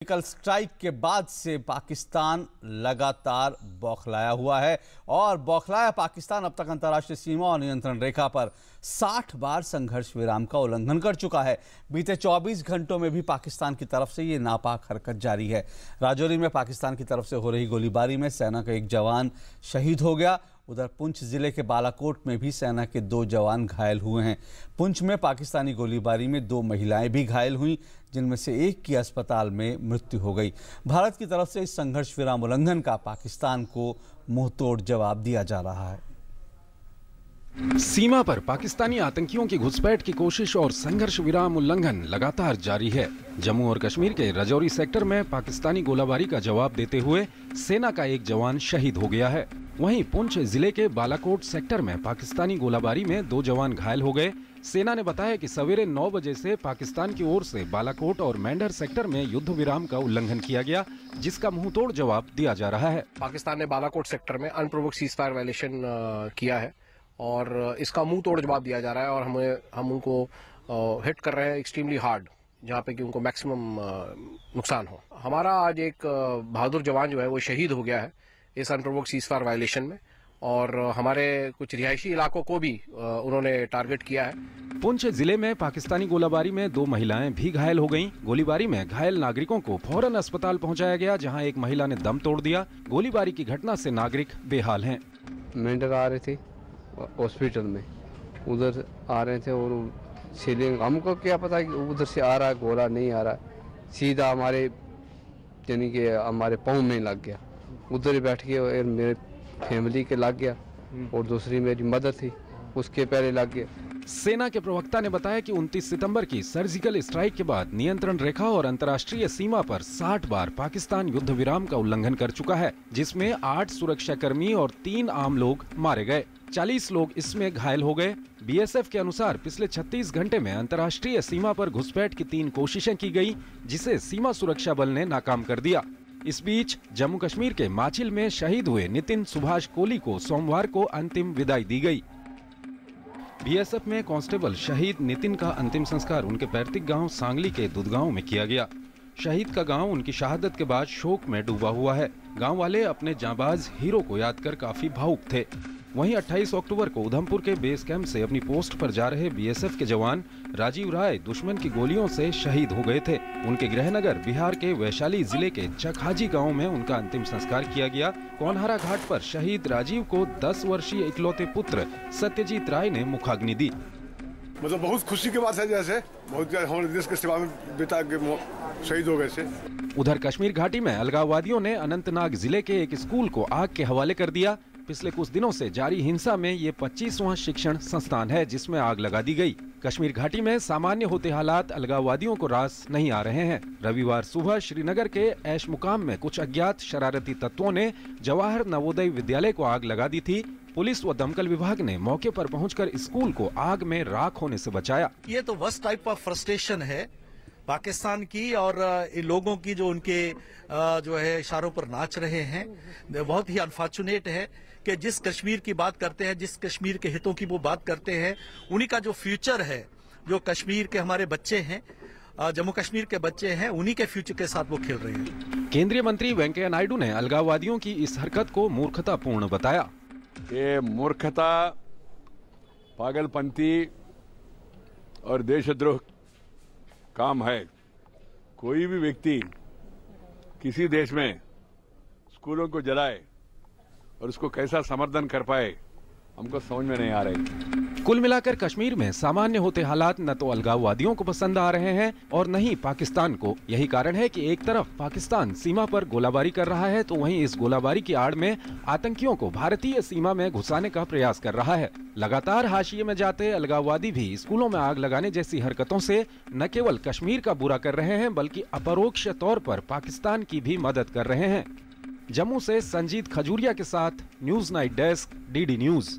Surgical strike के बाद से पाकिस्तान लगातार बौखलाया हुआ है और बौखलाया पाकिस्तान अब तक अंतर्राष्ट्रीय सीमा और नियंत्रण रेखा पर 60 बार संघर्ष विराम का उल्लंघन कर चुका है बीते 24 घंटों में भी पाकिस्तान की तरफ से ये नापाक हरकत जारी है राजौरी में पाकिस्तान की तरफ से हो रही गोलीबारी में सेना का एक जवान शहीद हो गया उधर पुंछ जिले के बालाकोट में भी सेना के दो जवान घायल हुए हैं पुंछ में पाकिस्तानी गोलीबारी में दो महिलाएं भी घायल हुईं जिनमें से एक की अस्पताल में मृत्यु हो गई भारत की तरफ से इस संघर्ष विराम उल्लंघन का पाकिस्तान को मुंहतोड़ जवाब दिया जा रहा है सीमा पर पाकिस्तानी आतंकियों की घुसपैठ की कोशिश और संघर्ष विराम उल्लंघन लगातार जारी है जम्मू और कश्मीर के रजौरी सेक्टर में पाकिस्तानी गोलाबारी का जवाब देते हुए सेना का एक जवान शहीद हो गया है वहीं पुंछ जिले के बालाकोट सेक्टर में पाकिस्तानी गोलाबारी में दो जवान घायल हो गए सेना ने बताया कि सवेरे 9 बजे से पाकिस्तान की ओर से बालाकोट और मैंडर सेक्टर में युद्ध विराम का उल्लंघन किया गया जिसका मुंहतोड़ जवाब दिया जा रहा है पाकिस्तान ने बालाकोट सेक्टर में अनप्रोवोक सीज फायर वायलेशन किया है और इसका मुंह तोड़ जवाब दिया जा रहा है और हमें हम उनको हिट कर रहे हैं एक्सट्रीमली हार्ड जहाँ पे कि उनको मैक्सिमम नुकसान हो हमारा आज एक बहादुर जवान जो है वो शहीद हो गया है इस अनप्रोवोक सीज फायर वायलेशन में और हमारे कुछ रिहायशी इलाकों को भी उन्होंने टारगेट किया है पुंछ जिले में पाकिस्तानी गोलाबारी में दो महिलाएं भी घायल हो गईं। गोलीबारी में घायल नागरिकों को फौरन अस्पताल पहुंचाया गया जहां एक महिला ने दम तोड़ दिया गोलीबारी की घटना से नागरिक बेहाल हैं मेंढक आ रहे थे हॉस्पिटल में उधर आ रहे थे और सीलिंग हमको क्या पता कि उधर से आ रहा है गोला नहीं आ रहा सीधा हमारे यानी कि हमारे पाँव में लग गया उधर ही बैठ गया और मेरे फैमिली के लग गया हम्म। और दूसरी मेरी मदर थी उसके पहले लग गया सेना के प्रवक्ता ने बताया कि 29 सितंबर की सर्जिकल स्ट्राइक के बाद नियंत्रण रेखा और अंतर्राष्ट्रीय सीमा पर 60 बार पाकिस्तान युद्ध विराम का उल्लंघन कर चुका है जिसमें आठ सुरक्षाकर्मी और तीन आम लोग मारे गए 40 लोग इसमें घायल हो गए बीएसएफ के अनुसार पिछले 36 घंटे में अंतर्राष्ट्रीय सीमा पर घुसपैठ की तीन कोशिशें की गई जिसे सीमा सुरक्षा बल ने नाकाम कर दिया इस बीच जम्मू कश्मीर के माचिल में शहीद हुए नितिन सुभाष कोहली को सोमवार को अंतिम विदाई दी गई बीएसएफ में कांस्टेबल शहीद नितिन का अंतिम संस्कार उनके पैतृक गांव सांगली के दुधगांव में किया गया शहीद का गांव उनकी शहादत के बाद शोक में डूबा हुआ है गांव वाले अपने जाबाज हीरो को याद कर काफी भावुक थे वहीं 28 अक्टूबर को उधमपुर के बेस कैंप से अपनी पोस्ट पर जा रहे बीएसएफ के जवान राजीव राय दुश्मन की गोलियों से शहीद हो गए थे उनके गृहनगर बिहार के वैशाली जिले के चकहाजी गांव में उनका अंतिम संस्कार किया गया कौनहरा घाट पर शहीद राजीव को 10 वर्षीय इकलौते पुत्र सत्यजीत राय ने मुखाग्नि दी मतलब बहुत खुशी की बात है जैसे बहुत हमारे देश के सेवा में के शहीद हो गए थे उधर कश्मीर घाटी में अलगाववादियों ने अनंतनाग जिले के एक स्कूल को आग के हवाले कर दिया पिछले कुछ दिनों से जारी हिंसा में ये पच्चीसवा शिक्षण संस्थान है जिसमें आग लगा दी गई कश्मीर घाटी में सामान्य होते हालात अलगाववादियों को रास नहीं आ रहे हैं रविवार सुबह श्रीनगर के ऐश मुकाम में कुछ अज्ञात शरारती तत्वों ने जवाहर नवोदय विद्यालय को आग लगा दी थी पुलिस व दमकल विभाग ने मौके पर पहुंचकर स्कूल को आग में राख होने से बचाया ये तो वर्ष टाइप ऑफ फ्रस्ट्रेशन है पाकिस्तान की और लोगों की जो उनके जो है इशारों पर नाच रहे हैं बहुत ही अनफॉर्चुनेट है कि जिस कश्मीर की बात करते हैं जिस कश्मीर के हितों की वो बात करते हैं उन्हीं का जो फ्यूचर है जो कश्मीर के हमारे बच्चे हैं जम्मू कश्मीर के बच्चे हैं उन्हीं के फ्यूचर के साथ वो खेल रहे हैं केंद्रीय मंत्री वेंकैया नायडू ने अलगाववादियों की इस हरकत को मूर्खतापूर्ण बताया ये मूर्खता पागलपंथी और देशद्रोह काम है कोई भी व्यक्ति किसी देश में स्कूलों को जलाए और उसको कैसा समर्थन कर पाए हमको समझ में नहीं आ रही कुल मिलाकर कश्मीर में सामान्य होते हालात न तो अलगाववादियों को पसंद आ रहे हैं और न ही पाकिस्तान को यही कारण है कि एक तरफ पाकिस्तान सीमा पर गोलाबारी कर रहा है तो वहीं इस गोलाबारी की आड़ में आतंकियों को भारतीय सीमा में घुसाने का प्रयास कर रहा है लगातार हाशिए में जाते अलगाववादी भी स्कूलों में आग लगाने जैसी हरकतों से न केवल कश्मीर का बुरा कर रहे हैं बल्कि अपरोक्ष तौर पर पाकिस्तान की भी मदद कर रहे हैं जम्मू से संजीत खजूरिया के साथ news night desk DD news